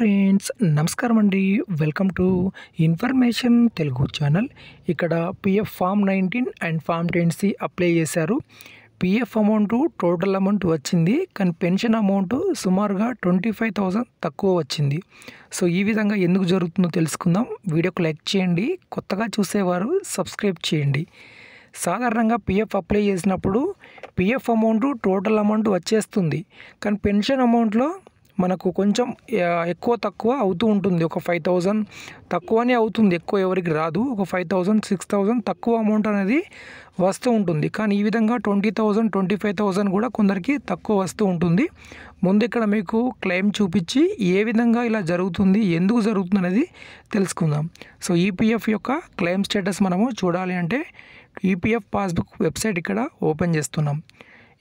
friends నమస్కారం అండి welcome to information Telugu channel ఇక్కడ PF form nineteen and form ten C apply చేశారు పిఎఫ్ అమౌంట్ టోటల్ అమౌంట్ వచ్చింది కానీ పెన్షన్ అమౌంట్ సుమారుగా ట్వంటీ ఫైవ్ థౌజండ్ తక్కువ వచ్చింది సో ఈ విధంగా ఎందుకు జరుగుతుందో తెలుసుకుందాం వీడియోకు లైక్ చేయండి కొత్తగా చూసేవారు సబ్స్క్రైబ్ చేయండి సాధారణంగా పిఎఫ్ అప్లై చేసినప్పుడు పిఎఫ్ అమౌంట్ టోటల్ అమౌంట్ వచ్చేస్తుంది కానీ పెన్షన్ అమౌంట్లో మనకు కొంచెం ఎక్కువ తక్కువ అవుతూ ఉంటుంది ఒక ఫైవ్ థౌజండ్ తక్కువనే అవుతుంది ఎక్కువ ఎవరికి రాదు ఒక ఫైవ్ థౌజండ్ సిక్స్ థౌజండ్ తక్కువ అమౌంట్ అనేది వస్తూ ఉంటుంది కానీ ఈ విధంగా twenty thousand twenty five thousand కూడా కొందరికి తక్కువ వస్తూ ఉంటుంది ముందు ఇక్కడ మీకు క్లెయిమ్ చూపించి ఏ విధంగా ఇలా జరుగుతుంది ఎందుకు జరుగుతుంది అనేది తెలుసుకుందాం సో ఈపీఎఫ్ e యొక్క క్లెయిమ్ స్టేటస్ మనము చూడాలి అంటే ఈపీఎఫ్ పాస్బుక్ వెబ్సైట్ ఇక్కడ ఓపెన్ చేస్తున్నాం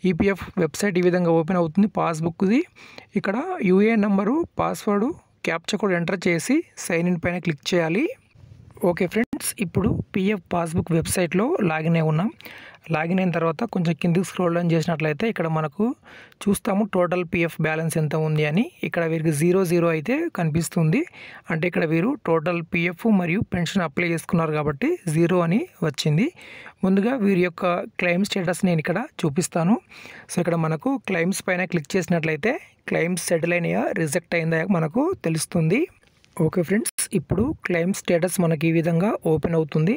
ఈపీఎఫ్ e వెబ్సైట్ ఈ విధంగా ఓపెన్ అవుతుంది పాస్బుక్ది ఇక్కడ యూఏఎన్ నెంబరు పాస్వర్డు క్యాప్చర్ కూడా ఎంటర్ చేసి సైన్ ఇన్ పైన క్లిక్ చేయాలి ఓకే ఫ్రెండ్స్ ఇప్పుడు పిఎఫ్ పాస్బుక్ వెబ్సైట్లో లాగిన్ అయి ఉన్నాం లాగిన్ అయిన తర్వాత కొంచెం కిందికి స్క్రోల్ డౌన్ చేసినట్లయితే ఇక్కడ మనకు చూస్తాము టోటల్ పిఎఫ్ బ్యాలెన్స్ ఎంత ఉంది అని ఇక్కడ వీరికి జీరో జీరో అయితే కనిపిస్తుంది అంటే ఇక్కడ వీరు టోటల్ పిఎఫ్ మరియు పెన్షన్ అప్లై చేసుకున్నారు కాబట్టి జీరో అని వచ్చింది ముందుగా వీరి యొక్క క్లెయిమ్ స్టేటస్ నేను ఇక్కడ చూపిస్తాను సో ఇక్కడ మనకు క్లెయిమ్స్ పైన క్లిక్ చేసినట్లయితే క్లెయిమ్స్ సెటిల్ అయినాయా రిజెక్ట్ అయిందా మనకు తెలుస్తుంది ఓకే ఫ్రెండ్స్ ఇప్పుడు క్లెయిమ్ స్టేటస్ మనకి ఈ విధంగా ఓపెన్ అవుతుంది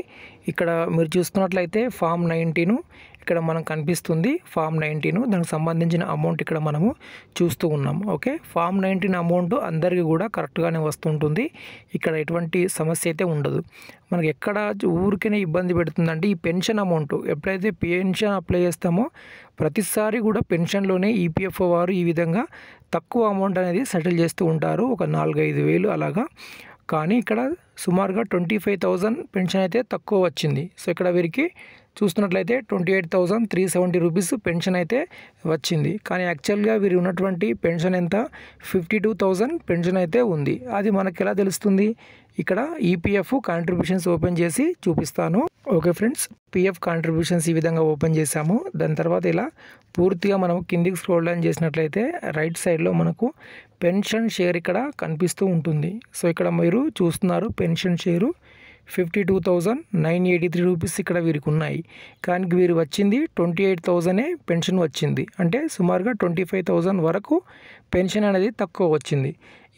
ఇక్కడ మీరు చూస్తున్నట్లయితే ఫామ్ నైన్టీను ఇక్కడ మనకు కనిపిస్తుంది ఫామ్ నైన్టీను దానికి సంబంధించిన అమౌంట్ ఇక్కడ మనము చూస్తూ ఉన్నాం ఓకే ఫామ్ నైన్టీన్ అమౌంట్ అందరికీ కూడా కరెక్ట్గానే వస్తుంటుంది ఇక్కడ ఎటువంటి సమస్య అయితే ఉండదు మనకి ఎక్కడ ఊరికైనా ఇబ్బంది పెడుతుందంటే ఈ పెన్షన్ అమౌంట్ ఎప్పుడైతే పెన్షన్ అప్లై చేస్తామో ప్రతిసారి కూడా పెన్షన్లోనే ఈపీఎఫ్ఓ వారు ఈ విధంగా తక్కువ అమౌంట్ అనేది సెటిల్ చేస్తూ ఉంటారు ఒక నాలుగైదు వేలు అలాగా కానీ ఇక్కడ సుమారుగా ట్వంటీ ఫైవ్ థౌజండ్ పెన్షన్ అయితే తక్కువ వచ్చింది సో ఇక్కడ వీరికి చూస్తున్నట్లయితే twenty eight thousand three seventy rupees pension అయితే వచ్చింది కానీ యాక్చువల్గా వీరు ఉన్నటువంటి పెన్షన్ ఎంత ఫిఫ్టీ టూ థౌజండ్ పెన్షన్ అయితే ఉంది అది మనకు ఎలా తెలుస్తుంది ఇక్కడ ఈపీఎఫ్ కాంట్రిబ్యూషన్స్ ఓపెన్ చేసి చూపిస్తాను ఓకే ఫ్రెండ్స్ పిఎఫ్ కాంట్రిబ్యూషన్స్ ఈ విధంగా ఓపెన్ చేశాము దాని తర్వాత ఇలా పూర్తిగా మనం కిందికి స్క్రోల్ డౌన్ చేసినట్లయితే రైట్ సైడ్లో మనకు పెన్షన్ షేర్ ఇక్కడ కనిపిస్తూ ఉంటుంది సో ఇక్కడ మీరు చూస్తున్నారు pension share fifty two thousand nine eighty three rupees ఇక్కడ వీరికి ఉన్నాయి కానీ వీరు వచ్చింది ట్వంటీ ఎయిట్ థౌజండే పెన్షన్ వచ్చింది అంటే సుమారుగా ట్వంటీ ఫైవ్ థౌజండ్ వరకు పెన్షన్ అనేది తక్కువ వచ్చింది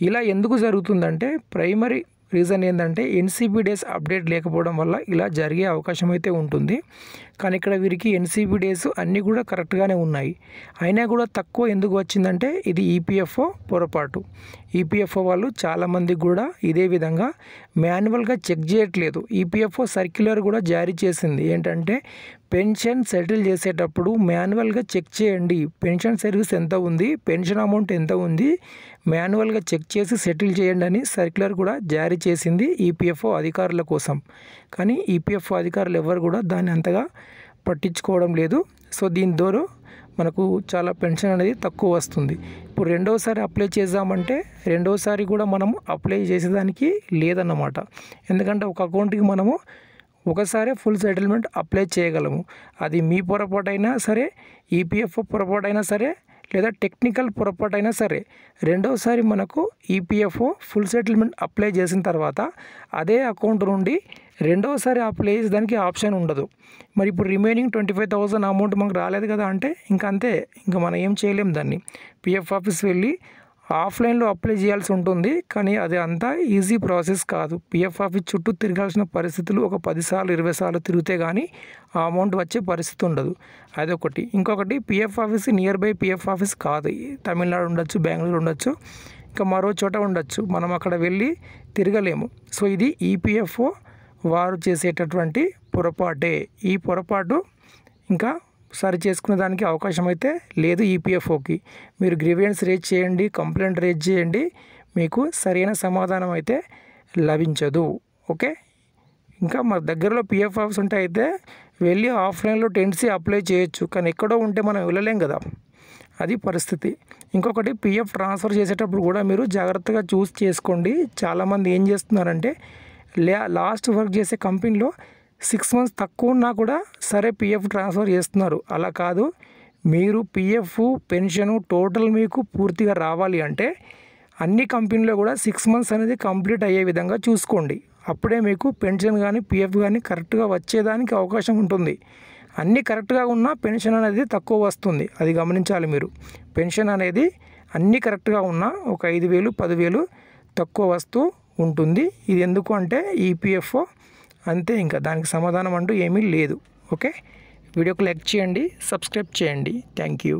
ఇలా ఎందుకు జరుగుతుందంటే ప్రైమరీ రీజన్ ఏంటంటే ఎన్సీబీ డేస్ అప్డేట్ లేకపోవడం వల్ల ఇలా జరిగే అవకాశం అయితే ఉంటుంది కానీ ఇక్కడ వీరికి ఎన్సీబీ డేస్ అన్నీ కూడా కరెక్ట్గానే ఉన్నాయి అయినా కూడా తక్కువ ఎందుకు వచ్చిందంటే ఇది ఈపీఎఫ్ఓ పొరపాటు ఈపీఎఫ్ఓ వాళ్ళు చాలామంది కూడా ఇదే విధంగా మాన్యువల్గా చెక్ చేయట్లేదు ఈపీఎఫ్ఓ సర్క్యులర్ కూడా జారీ చేసింది ఏంటంటే పెన్షన్ సెటిల్ చేసేటప్పుడు మాన్యువల్గా చెక్ చేయండి పెన్షన్ సర్వీస్ ఎంత ఉంది పెన్షన్ అమౌంట్ ఎంత ఉంది మాన్యువల్గా చెక్ చేసి సెటిల్ చేయండి అని సర్క్యులర్ కూడా జారీ చేసింది ఈపీఎఫ్ఓ అధికారుల కోసం కానీ ఈపీఎఫ్ఓ అధికారులు ఎవరు కూడా దాన్ని అంతగా పట్టించుకోవడం లేదు సో దీని ద్వారా మనకు చాలా పెన్షన్ అనేది తక్కువ వస్తుంది ఇప్పుడు రెండోసారి అప్లై చేద్దామంటే రెండోసారి కూడా మనము అప్లై చేసేదానికి లేదన్నమాట ఎందుకంటే ఒక అకౌంట్కి మనము ఒకసారి ఫుల్ సెటిల్మెంట్ అప్లై చేయగలము అది మీ పొరపాటైనా సరే ఈపీఎఫ్ఓ e పొరపాటైనా సరే లేదా టెక్నికల్ పొరపాటైనా సరే రెండవసారి మనకు EPFO e full settlement apply చేసిన తర్వాత అదే అకౌంట్ నుండి రెండవసారి అప్లై దానికి ఆప్షన్ ఉండదు మరి ఇప్పుడు remaining twenty five thousand amount మనకు రాలేదు కదా అంటే ఇంకా అంతే ఇంకా మనం ఏం చేయలేము దాన్ని పిఎఫ్ ఆఫీస్ వెళ్ళి ఆఫ్లైన్లో అప్లై చేయాల్సి ఉంటుంది కానీ అది అంతా ఈజీ ప్రాసెస్ కాదు పిఎఫ్ ఆఫీస్ చుట్టూ తిరగాల్సిన పరిస్థితులు ఒక పదిసార్లు ఇరవై సార్లు తిరిగితే కానీ ఆ అమౌంట్ వచ్చే పరిస్థితి ఉండదు అదొకటి ఇంకొకటి PF office near by PF office కాదు తమిళనాడు ఉండొచ్చు బెంగళూరు ఉండొచ్చు ఇంకా మరో చోట ఉండొచ్చు మనం అక్కడ వెళ్ళి తిరగలేము సో ఇది ఈపీఎఫ్ఓ వారు చేసేటటువంటి పొరపాటే ఈ పొరపాటు ఇంకా సరి చేసుకునే దానికి అవకాశం అయితే లేదు ఈపీఎఫ్ఓకి మీరు గ్రీవియన్స్ రేజ్ చేయండి కంప్లైంట్ రేజ్ చేయండి మీకు సరైన సమాధానం అయితే లభించదు ఓకే ఇంకా మా దగ్గరలో పిఎఫ్ ఆఫీస్ ఉంటే అయితే వెళ్ళి ఆఫ్లైన్లో టెన్సీ అప్లై చేయొచ్చు కానీ ఎక్కడో ఉంటే మనం వెళ్ళలేం కదా అది పరిస్థితి ఇంకొకటి పిఎఫ్ ట్రాన్స్ఫర్ చేసేటప్పుడు కూడా మీరు జాగ్రత్తగా చూస్ చేసుకోండి చాలామంది ఏం చేస్తున్నారంటే లాస్ట్ వర్క్ చేసే కంపెనీలో సిక్స్ మంత్స్ తక్కువ ఉన్నా కూడా సరే పిఎఫ్ ట్రాన్స్ఫర్ చేస్తున్నారు అలా కాదు మీరు పిఎఫ్ పెన్షన్ టోటల్ మీకు పూర్తిగా రావాలి అంటే అన్ని కంపెనీలో కూడా సిక్స్ మంత్స్ అనేది కంప్లీట్ అయ్యే విధంగా చూసుకోండి అప్పుడే మీకు పెన్షన్ కానీ పిఎఫ్ కానీ కరెక్ట్గా వచ్చేదానికి అవకాశం ఉంటుంది అన్నీ కరెక్ట్గా ఉన్నా పెన్షన్ అనేది తక్కువ వస్తుంది అది గమనించాలి మీరు పెన్షన్ అనేది అన్నీ కరెక్ట్గా ఉన్నా ఒక ఐదు వేలు పదివేలు తక్కువ వస్తూ ఉంటుంది ఇది ఎందుకు అంటే ఈపీఎఫ్ఓ అంతే ఇంకా దానికి సమాధానం అంటూ ఏమీ లేదు ఓకే వీడియోకి లైక్ చేయండి సబ్స్క్రైబ్ చేయండి థ్యాంక్ యూ